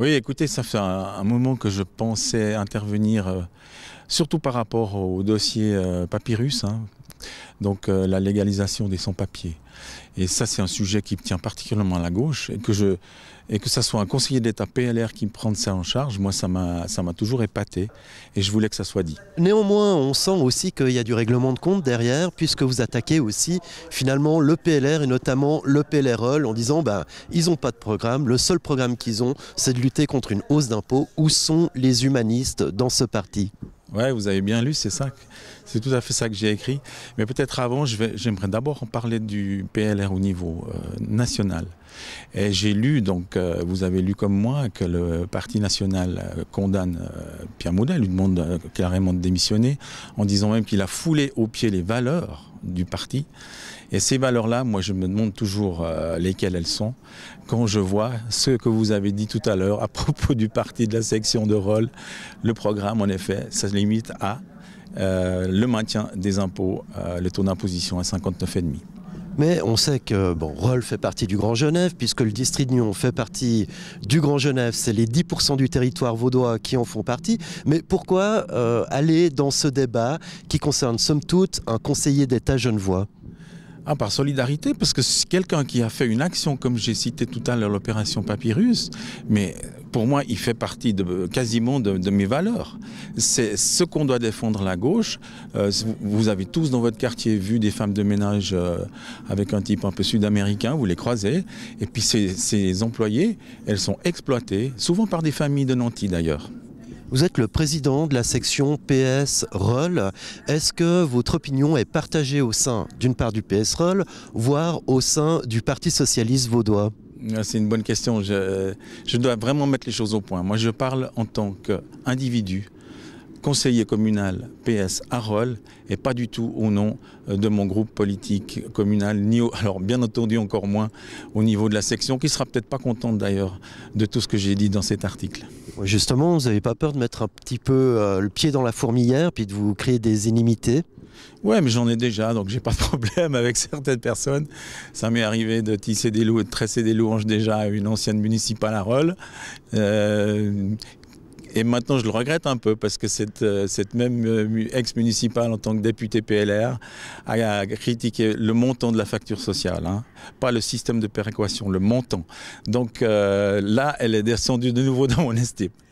Oui, écoutez, ça fait un, moment que je pensais intervenir, euh, surtout par rapport au dossier euh, Papyrus, hein, donc euh, la légalisation des sans-papiers. Et ça, c'est un sujet qui tient particulièrement à la gauche, et que je et que ça soit un conseiller d'État PLR qui me prenne ça en charge, moi, ça m'a toujours épaté, et je voulais que ça soit dit. Néanmoins, on sent aussi qu'il y a du règlement de compte derrière, puisque vous attaquez aussi, finalement, le PLR, et notamment le PLROL, e en disant, ben, ils n'ont pas de programme, le seul programme qu'ils ont, c'est de lutter contre une hausse d'impôts. Où sont les humanistes dans ce parti Ouais, vous avez bien lu, c'est ça c'est tout à fait ça que j'ai écrit. Mais peut-être avant, j'aimerais d'abord en parler du PLR au niveau euh, national. Et j'ai lu, donc euh, vous avez lu comme moi, que le Parti national euh, condamne Pierre modèle lui demande carrément de démissionner, en disant même qu'il a foulé aux pieds les valeurs du parti. Et ces valeurs-là, moi je me demande toujours lesquelles elles sont, quand je vois ce que vous avez dit tout à l'heure à propos du parti de la section de rôle. Le programme, en effet, ça se limite à euh, le maintien des impôts, euh, le taux d'imposition à 59,5%. Mais on sait que bon, fait partie du Grand Genève, puisque le district de Nyon fait partie du Grand Genève. C'est les 10% du territoire vaudois qui en font partie. Mais pourquoi euh, aller dans ce débat qui concerne, somme toute, un conseiller d'État genevois ah, par solidarité, parce que quelqu'un qui a fait une action, comme j'ai cité tout à l'heure l'opération Papyrus, mais pour moi, il fait partie de, quasiment de, mes valeurs. C'est ce qu'on doit défendre la gauche. Euh, vous avez tous dans votre quartier vu des femmes de ménage euh, avec un type un peu sud-américain, vous les croisez. Et puis ces, ces employées, elles sont exploitées, souvent par des familles de nantis d'ailleurs. Vous êtes le président de la section PS Roll. Est-ce que votre opinion est partagée au sein d'une part du PS Roll, voire au sein du Parti socialiste vaudois ah, c'est une bonne question. Je, dois vraiment mettre les choses au point. Moi, je parle en tant qu'individu, conseiller communal PS roll et pas du tout au nom euh, de mon groupe politique communal, ni alors bien entendu encore moins au niveau de la section, qui sera peut-être pas contente d'ailleurs de tout ce que j'ai dit dans cet article. Justement, vous n'avez pas peur de mettre un petit peu euh, le pied dans la fourmilière puis de vous créer des inimités Ouais, mais j'en ai déjà, donc j'ai pas de problème avec certaines personnes. Ça m'est arrivé de tisser des loups, de tresser des louanges déjà à une ancienne municipale à Rolles. Euh, et maintenant, je le regrette un peu parce que cette, euh, même euh, ex-municipale, en tant que députée PLR, a critiqué le montant de la facture sociale, hein. pas le système de péréquation, le montant. Donc euh, là, elle est descendue de nouveau dans mon estime.